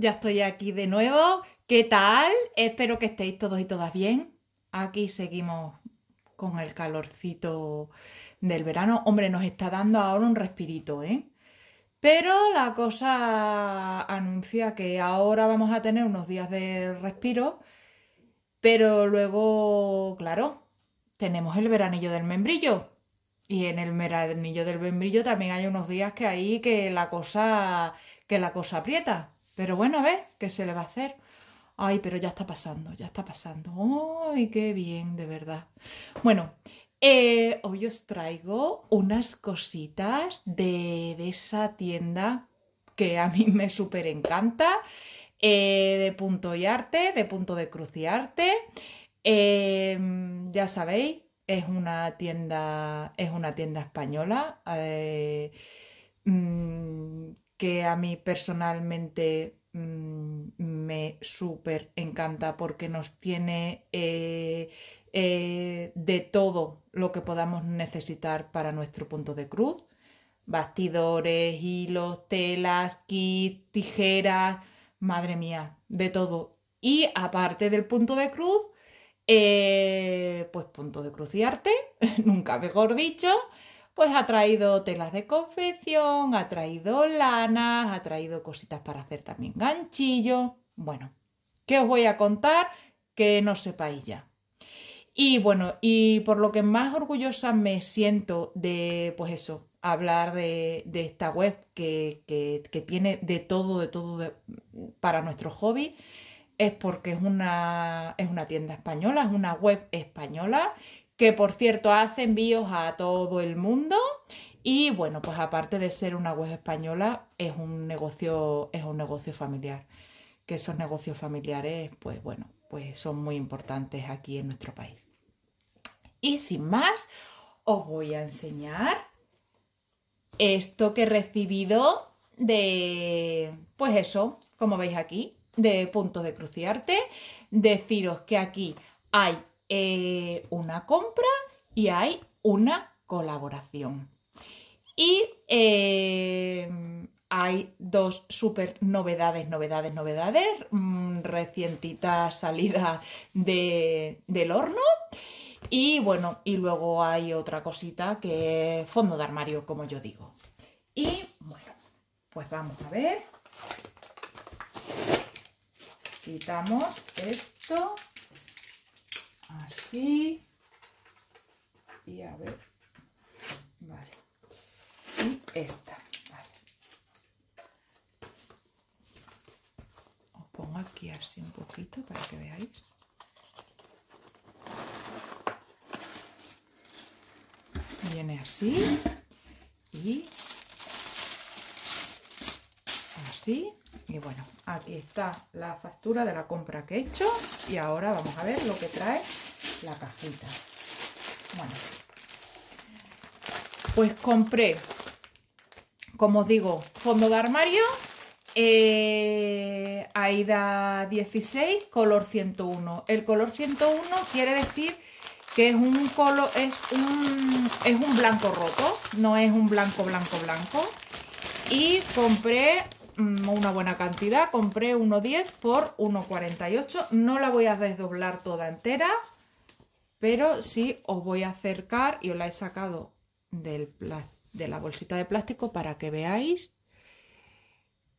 ya estoy aquí de nuevo. ¿Qué tal? Espero que estéis todos y todas bien. Aquí seguimos con el calorcito del verano. Hombre, nos está dando ahora un respirito, ¿eh? Pero la cosa anuncia que ahora vamos a tener unos días de respiro, pero luego, claro, tenemos el veranillo del membrillo. Y en el veranillo del membrillo también hay unos días que ahí que la cosa que la cosa aprieta. Pero bueno, a ver, ¿qué se le va a hacer? Ay, pero ya está pasando, ya está pasando. Ay, qué bien, de verdad. Bueno, eh, hoy os traigo unas cositas de, esa tienda que a mí me súper encanta, eh, de punto y arte, de punto de cruz y arte. Em, ya sabéis, es una tienda, es una tienda española eh, mm, que a mí personalmente mm, me súper encanta porque nos tiene eh, eh, de todo lo que podamos necesitar para nuestro punto de cruz. Bastidores, hilos, telas, kit, tijeras, madre mía, de todo. Y aparte del punto de cruz, eh, pues punto de cruz y arte, nunca mejor dicho, pues ha traído telas de confección, ha traído lanas, ha traído cositas para hacer también ganchillo. Bueno, ¿qué os voy a contar que no sepáis ya? Y bueno, y por lo que más orgullosa me siento de, pues eso, hablar de, esta web que, tiene de todo, de todo para nuestro hobby, es porque es una, es una tienda española, es una web española que por cierto hace envíos a todo el mundo. Y bueno, pues aparte de ser una web española, es un negocio, es un negocio familiar. Que esos negocios familiares, pues bueno, pues son muy importantes aquí en nuestro país. Y sin más, os voy a enseñar esto que he recibido de, pues eso, como veis aquí, de puntos de cruciarte. Deciros que aquí hay eh, una compra y hay una colaboración. Y eh, hay dos super novedades, novedades, novedades, mm, recientita salida del horno. Y bueno, y luego hay otra cosita que fondo de armario, como yo digo. Y bueno, pues vamos a ver. Quitamos esto así y a ver vale y esta vale. os pongo aquí así un poquito para que veáis viene así y Sí, Y bueno, aquí está la factura de la compra que he hecho. Y ahora vamos a ver lo que trae la cajita. Bueno, pues compré, como os digo, fondo de armario. Eh, Aida 16, color 101. El color 101 quiere decir que es un color, es un, es un blanco roto, no es un blanco, blanco, blanco. Y compré Mm, una buena cantidad, compré 1,10 por 1,48, no la voy a desdoblar toda entera, pero sí os voy a acercar y os la he sacado del, de la bolsita de plástico para que veáis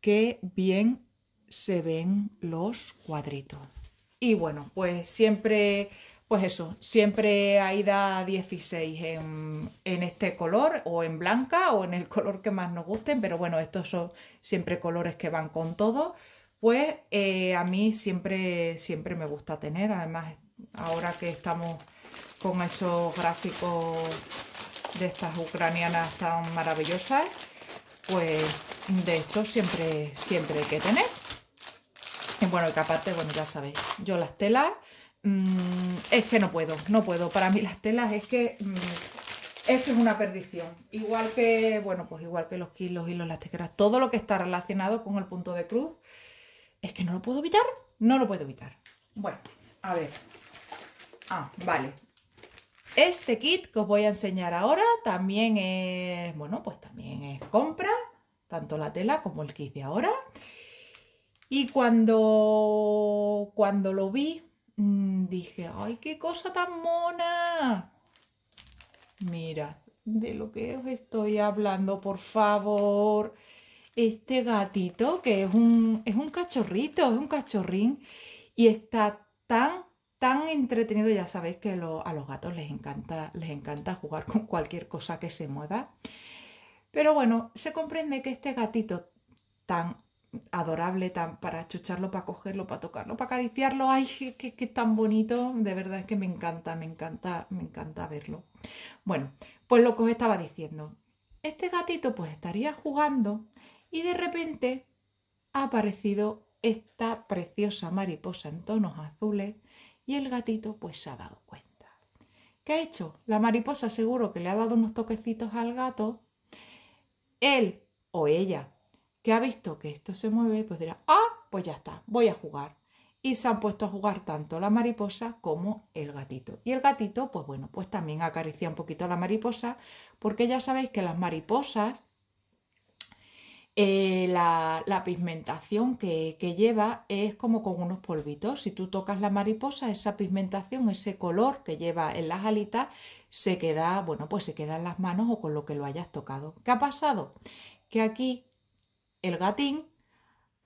qué bien se ven los cuadritos. Y bueno, pues siempre pues eso, siempre da 16 en, en, este color o en blanca o en el color que más nos gusten, pero bueno, estos son siempre colores que van con todo. Pues eh, a mí siempre, siempre me gusta tener, además ahora que estamos con esos gráficos de estas ucranianas tan maravillosas, pues de estos siempre, siempre hay que tener. Y bueno, que aparte, bueno, ya sabéis, yo las telas Mm, es que no puedo, no puedo. Para mí las telas es que... Mm, esto es una perdición. Igual que, bueno, pues igual que los kilos y los las todo lo que está relacionado con el punto de cruz, es que no lo puedo evitar, no lo puedo evitar. Bueno, a ver. Ah, vale. Este kit que os voy a enseñar ahora también es, bueno, pues también es compra, tanto la tela como el kit de ahora. Y cuando, cuando lo vi, Mm, dije, ¡ay, qué cosa tan mona! Mira, de lo que os estoy hablando, por favor. Este gatito, que es un, es un cachorrito, es un cachorrín, y está tan, tan entretenido. Ya sabéis que a los gatos les encanta, les encanta jugar con cualquier cosa que se mueva. Pero bueno, se comprende que este gatito tan adorable tan, para chucharlo, para cogerlo, para tocarlo, para acariciarlo. ¡Ay, qué, qué tan bonito! De verdad es que me encanta, me encanta, me encanta verlo. Bueno, pues lo que os estaba diciendo. Este gatito pues estaría jugando y de repente ha aparecido esta preciosa mariposa en tonos azules y el gatito pues se ha dado cuenta. ¿Qué ha hecho? La mariposa seguro que le ha dado unos toquecitos al gato. Él o ella que ha visto que esto se mueve, pues dirá, ah, pues ya está, voy a jugar. Y se han puesto a jugar tanto la mariposa como el gatito. Y el gatito, pues bueno, pues también acaricia un poquito a la mariposa, porque ya sabéis que las mariposas, eh, la, pigmentación que, que lleva es como con unos polvitos. Si tú tocas la mariposa, esa pigmentación, ese color que lleva en las alitas, se queda, bueno, pues se queda en las manos o con lo que lo hayas tocado. ¿Qué ha pasado? Que aquí el gatín,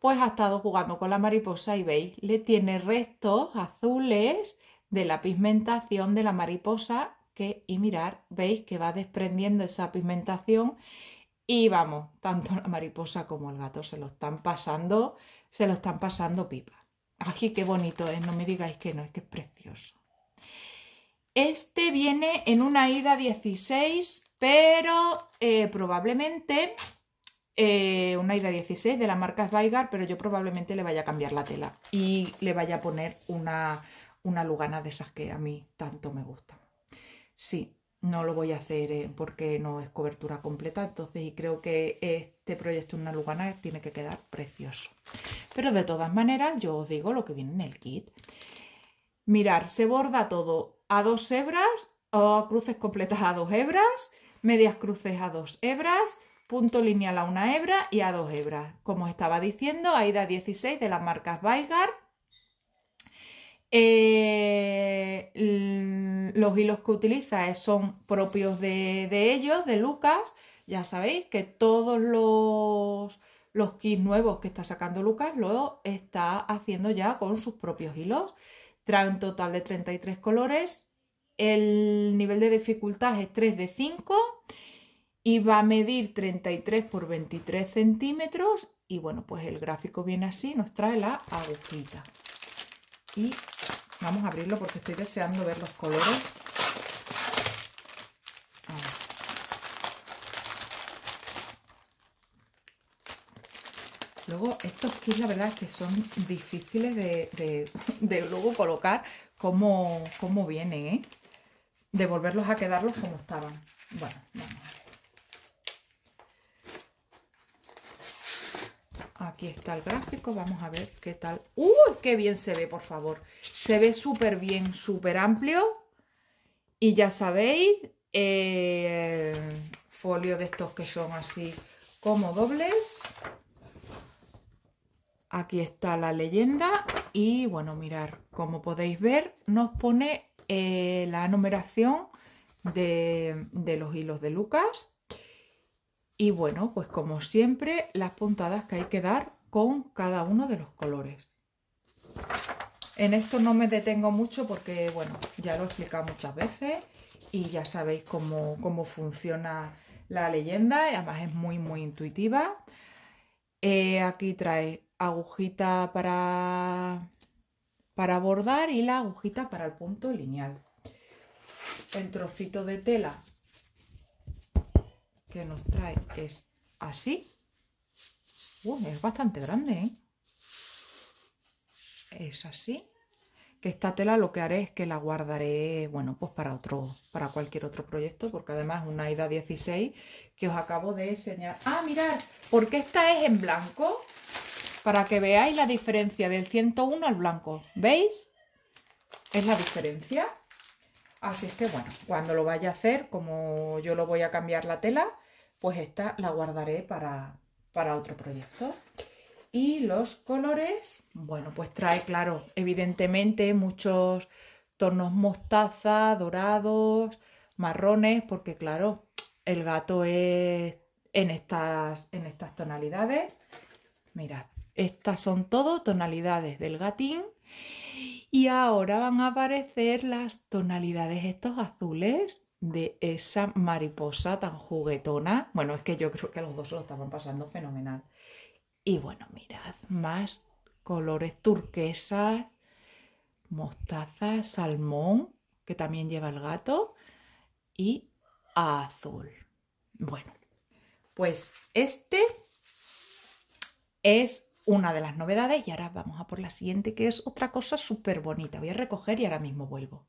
pues ha estado jugando con la mariposa y veis, le tiene restos azules de la pigmentación de la mariposa que, y mirar, veis que va desprendiendo esa pigmentación y vamos, tanto la mariposa como el gato se lo están pasando, se lo están pasando pipa. Así qué bonito es, no me digáis que no, es que es precioso. Este viene en una ida 16, pero eh, probablemente eh, una Ida 16 de la marca Sveigar, pero yo probablemente le vaya a cambiar la tela y le vaya a poner una, lugana de esas que a mí tanto me gustan. Sí, no lo voy a hacer eh, porque no es cobertura completa, entonces y creo que este proyecto en una lugana tiene que quedar precioso. Pero de todas maneras, yo os digo lo que viene en el kit. Mirar, se borda todo a dos hebras o cruces completas a dos hebras, medias cruces a dos hebras, punto lineal a una hebra y a dos hebras. Como os estaba diciendo, AIDA 16 de las marcas Baigar. Eh, los hilos que utiliza eh, son propios de, ellos, de Lucas. Ya sabéis que todos los, los kits nuevos que está sacando Lucas luego está haciendo ya con sus propios hilos. Trae un total de 33 colores. El nivel de dificultad es 3 de 5 y va a medir 33 por 23 centímetros y bueno, pues el gráfico viene así, nos trae la agujita. Y vamos a abrirlo porque estoy deseando ver los colores. Luego, estos que la verdad es que son difíciles de, luego colocar como, como vienen, ¿eh? De volverlos a quedarlos como estaban. Bueno, Aquí está el gráfico, vamos a ver qué tal. ¡Uy, qué bien se ve, por favor! Se ve súper bien, súper amplio. Y ya sabéis, eh, folio de estos que son así como dobles. Aquí está la leyenda y bueno, mirar, como podéis ver, nos pone eh, la numeración de, de los hilos de Lucas y bueno, pues como siempre, las puntadas que hay que dar con cada uno de los colores. En esto no me detengo mucho porque, bueno, ya lo he explicado muchas veces y ya sabéis cómo, funciona la leyenda, y además es muy, muy intuitiva. Eh, aquí trae agujita para, para bordar y la agujita para el punto lineal. El trocito de tela que nos trae es así. es bastante grande, ¿eh? Es así. Que esta tela lo que haré es que la guardaré, bueno, pues para otro, para cualquier otro proyecto, porque además una IDA 16 que os acabo de enseñar. Ah, mirad, porque esta es en blanco, para que veáis la diferencia del 101 al blanco. ¿Veis? Es la diferencia. Así es que bueno, cuando lo vaya a hacer, como yo lo voy a cambiar la tela, pues esta la guardaré para, otro proyecto. Y los colores, bueno, pues trae, claro, evidentemente muchos tonos mostaza, dorados, marrones, porque claro, el gato es en estas, en estas tonalidades. Mirad, estas son todo tonalidades del gatín. Y ahora van a aparecer las tonalidades estos azules de esa mariposa tan juguetona. Bueno, es que yo creo que los dos se lo estaban pasando fenomenal. Y bueno, mirad, más colores turquesas, mostaza, salmón, que también lleva el gato, y azul. Bueno, pues este es una de las novedades y ahora vamos a por la siguiente que es otra cosa súper bonita. Voy a recoger y ahora mismo vuelvo.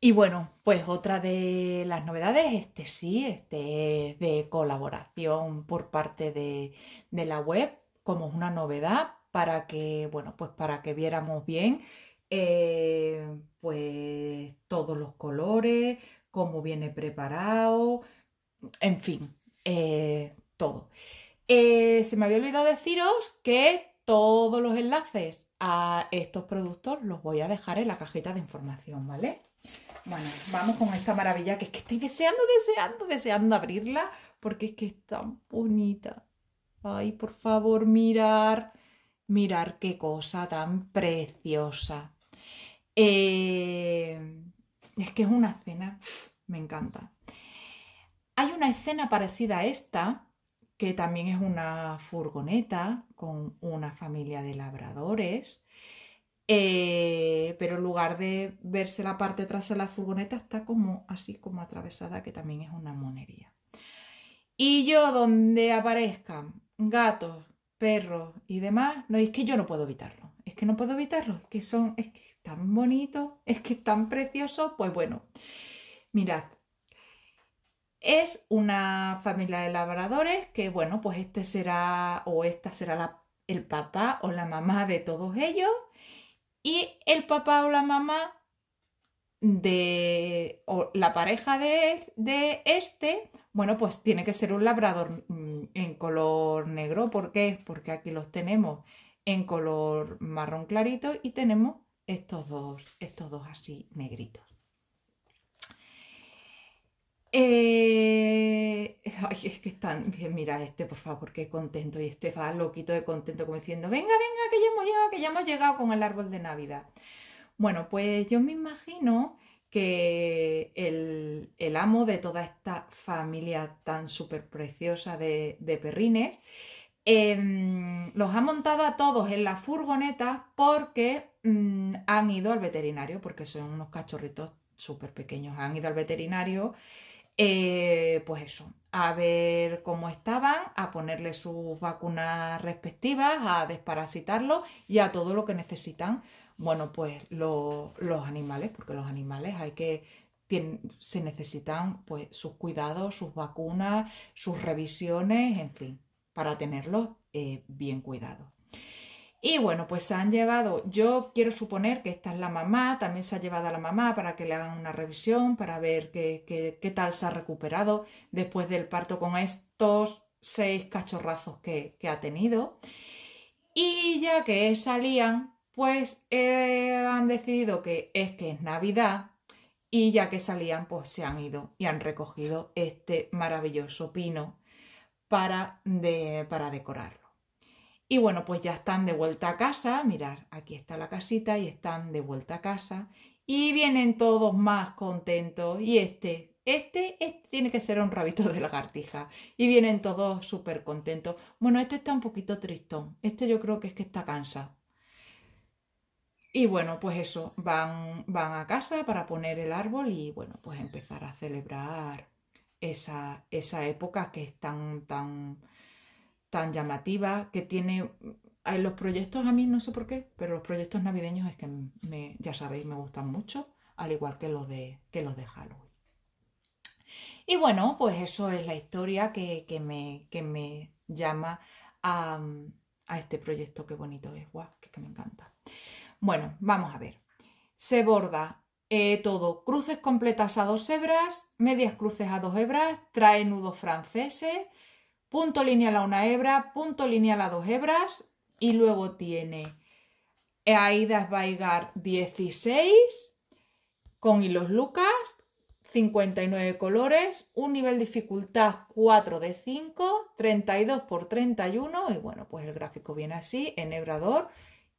Y bueno, pues otra de las novedades, este sí, este es de colaboración por parte de, de la web, como una novedad para que, bueno, pues para que viéramos bien eh, pues todos los colores, cómo viene preparado, en fin, eh, todo. Eh, se me había olvidado deciros que todos los enlaces a estos productos los voy a dejar en la cajita de información, ¿vale? Bueno, vamos con esta maravilla que es que estoy deseando, deseando, deseando abrirla porque es que es tan bonita. Ay, por favor, mirar, mirar qué cosa tan preciosa. Eh, es que es una escena, me encanta. Hay una escena parecida a esta que también es una furgoneta con una familia de labradores. Eh, pero en lugar de verse la parte trasera de la furgoneta, está como así como atravesada, que también es una monería. Y yo, donde aparezcan gatos, perros y demás, no es que yo no puedo evitarlo. Es que no puedo evitarlo, es que son, es que tan bonitos, es que tan preciosos. Pues bueno, mirad, es una familia de labradores que, bueno, pues este será o esta será el papá o la mamá de todos ellos y el papá o la mamá de o la pareja de, de este, bueno, pues tiene que ser un labrador mm, en color negro. ¿Por qué? Porque aquí los tenemos en color marrón clarito y tenemos estos dos, estos dos así negritos. Eh, ay, es que están, mira este, por favor, qué contento. Y este va loquito de contento, como diciendo, venga, venga, que ya hemos llegado, que ya hemos llegado con el árbol de Navidad. Bueno, pues yo me imagino que el, el amo de toda esta familia tan súper preciosa de, perrines em, los ha montado a todos en la furgoneta porque mm, han ido al veterinario, porque son unos cachorritos súper pequeños, han ido al veterinario eh, pues eso, a ver cómo estaban, a ponerle sus vacunas respectivas, a desparasitarlos y a todo lo que necesitan, bueno, pues los animales, porque los animales hay que, se necesitan pues sus cuidados, sus vacunas, sus revisiones, en fin, para tenerlos eh, bien cuidados. Y bueno, pues se han llevado, yo quiero suponer que esta es la mamá, también se ha llevado a la mamá para que le hagan una revisión, para ver qué, tal se ha recuperado después del parto con estos seis cachorrazos que, ha tenido. Y ya que salían, pues eh, han decidido que es que es Navidad y ya que salían, pues se han ido y han recogido este maravilloso pino para, de, para decorarlo. Y bueno, pues ya están de vuelta a casa, mirar, aquí está la casita y están de vuelta a casa y vienen todos más contentos y este, este, tiene que ser un rabito de lagartija y vienen todos súper contentos. Bueno, este está un poquito tristón, este yo creo que es que está cansado. Y bueno, pues eso, van, van a casa para poner el árbol y bueno, pues empezar a celebrar esa, esa época que es tan, tan tan llamativa, que tiene... en Los proyectos a mí no sé por qué, pero los proyectos navideños es que ya sabéis, me gustan mucho, al igual que los de, que los de Halloween. Y bueno, pues eso es la historia que, me, que me, llama a, este proyecto. Qué bonito es, guau, que, me encanta. Bueno, vamos a ver. Se borda eh, todo, cruces completas a dos hebras, medias cruces a dos hebras, trae nudos franceses, punto lineal a una hebra, punto lineal a dos hebras y luego tiene Aidas vaigar 16 con hilos Lucas, 59 colores, un nivel dificultad 4 de 5, 32 por 31 y bueno, pues el gráfico viene así, en hebrador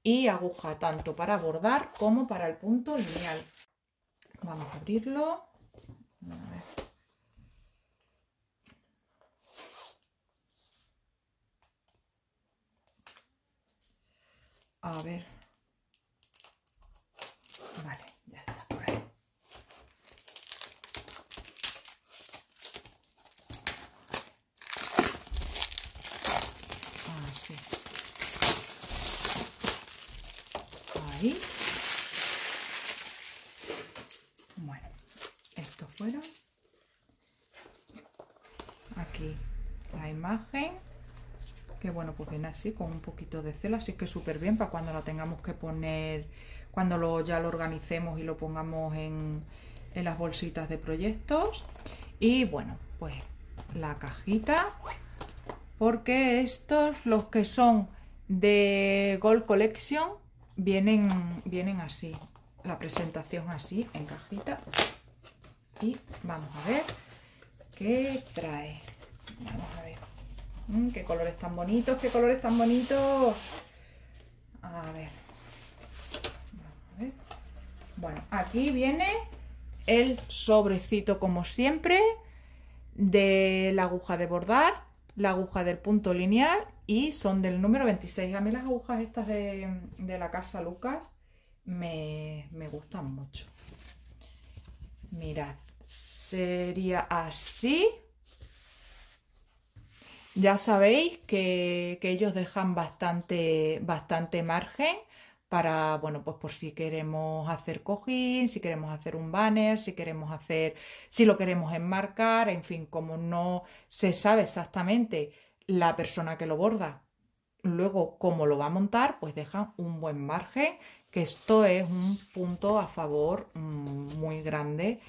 y aguja tanto para bordar como para el punto lineal. Vamos a abrirlo. A A ver. Vale, ya está por ahí. Así. Ah, ahí. que bueno, pues viene así con un poquito de celo, así que súper bien para cuando la tengamos que poner, cuando lo, ya lo organicemos y lo pongamos en, las bolsitas de proyectos. Y bueno, pues la cajita, porque estos, los que son de Gold Collection, vienen, vienen así, la presentación así, en cajita. Y vamos a ver qué trae. Vamos a ver. Mm, qué colores tan bonitos, qué colores tan bonitos. A ver. Bueno, aquí viene el sobrecito como siempre de la aguja de bordar, la aguja del punto lineal y son del número 26. A mí las agujas estas de, la casa Lucas me, me gustan mucho. Mirad, sería así. Ya sabéis que, ellos dejan bastante, bastante margen para, bueno, pues por si queremos hacer cojín, si queremos hacer un banner, si queremos hacer, si lo queremos enmarcar, en fin, como no se sabe exactamente la persona que lo borda, luego cómo lo va a montar, pues dejan un buen margen, que esto es un punto a favor mm, muy grande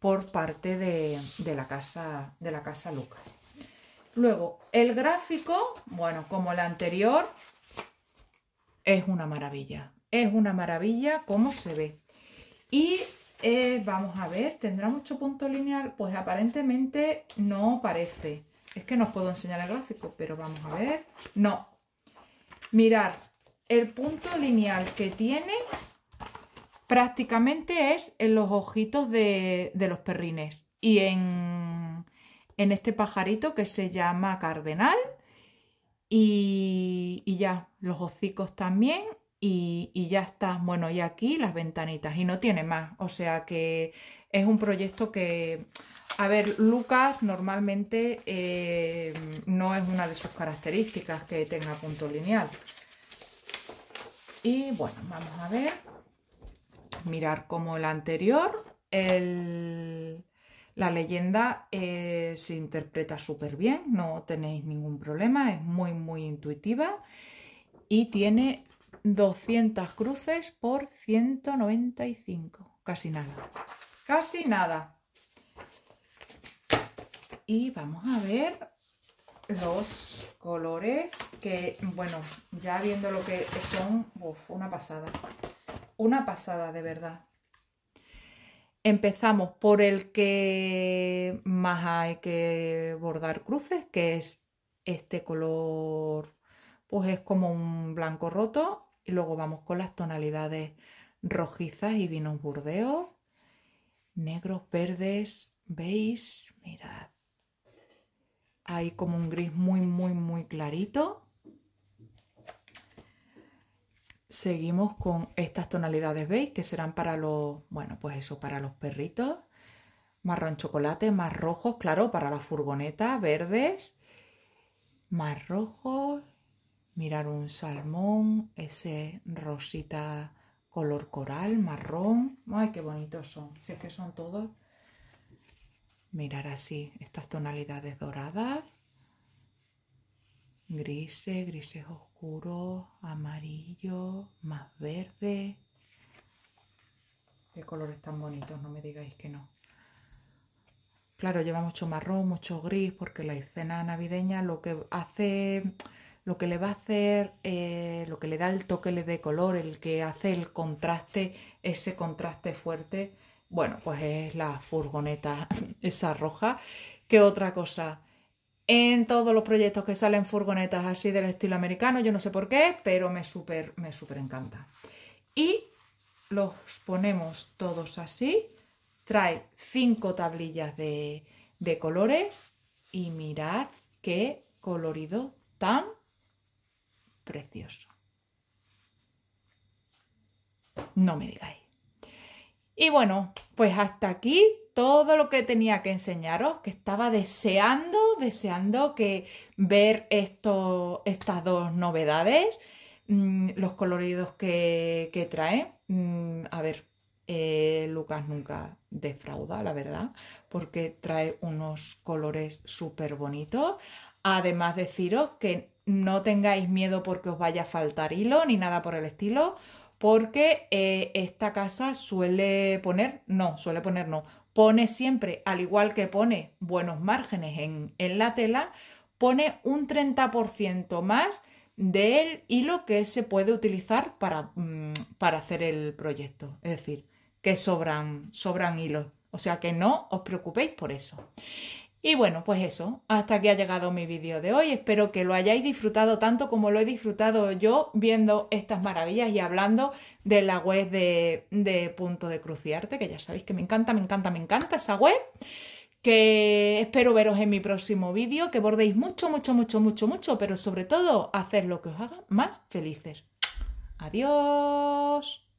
por parte de la, casa, de la casa Lucas. Luego, el gráfico, bueno, como el anterior, es una maravilla. Es una maravilla cómo se ve. Y eh, vamos a ver, ¿tendrá mucho punto lineal? Pues aparentemente no parece. Es que no os puedo enseñar el gráfico, pero vamos a ver. No. Mirad, el punto lineal que tiene prácticamente es en los ojitos de los perrines y en en este pajarito que se llama cardenal. Y, ya, los hocicos también. Y, ya está. Bueno, y aquí las ventanitas. Y no tiene más. O sea que es un proyecto que... A ver, Lucas normalmente eh, no es una de sus características que tenga punto lineal. Y bueno, vamos a ver. Mirar como el anterior. El, la leyenda eh, se interpreta súper bien, no tenéis ningún problema, es muy, muy intuitiva y tiene 200 cruces por 195, casi nada, casi nada. Y vamos a ver los colores que, bueno, ya viendo lo que son, una pasada, una pasada de verdad. Empezamos por el que más hay que bordar cruces, que es este color, pues es como un blanco roto. Y luego vamos con las tonalidades rojizas y vinos burdeos, negros, verdes, veis, mirad. Hay como un gris muy, muy, muy clarito seguimos con estas tonalidades ¿veis? que serán para los, bueno, pues eso, para los perritos, marrón chocolate, más rojos, claro, para la furgoneta, verdes, más rojos, mirar un salmón, ese rosita color coral, marrón, ay, qué bonitos son, si es que son todos, mirar así estas tonalidades doradas, grises, grises oscuro, amarillo, más verde. Qué colores tan bonitos, no me digáis que no. Claro, lleva mucho marrón, mucho gris, porque la escena navideña lo que hace, lo que le va a hacer, eh, lo que le da el toque le de color, el que hace el contraste, ese contraste fuerte, bueno, pues es la furgoneta esa roja. ¿Qué otra cosa? en todos los proyectos que salen furgonetas así del estilo americano, yo no sé por qué, pero me súper me super encanta. Y los ponemos todos así, trae cinco tablillas de, de colores y mirad qué colorido tan precioso. No me digáis. Y bueno, pues hasta aquí todo lo que tenía que enseñaros, que estaba deseando, deseando que ver esto, estas dos novedades, mm, los coloridos que, trae. Mm, a ver, eh, Lucas nunca defrauda, la verdad, porque trae unos colores súper bonitos. Además deciros que no tengáis miedo porque os vaya a faltar hilo ni nada por el estilo porque eh, esta casa suele poner, no, suele poner no, pone siempre, al igual que pone buenos márgenes en, la tela, pone un 30% más del hilo que se puede utilizar mm, para, hacer el proyecto. Es decir, que sobran, sobran hilos. O sea que no os preocupéis por eso. Y bueno, pues eso, hasta aquí ha llegado mi vídeo de hoy. Espero que lo hayáis disfrutado tanto como lo he disfrutado yo viendo estas maravillas y hablando de la web de, Punto de Cruciarte, que ya sabéis que me encanta, me encanta, me encanta esa web. Que espero veros en mi próximo vídeo, que bordéis mucho, mucho, mucho, mucho, mucho, pero sobre todo hacer lo que os haga más felices. Adiós.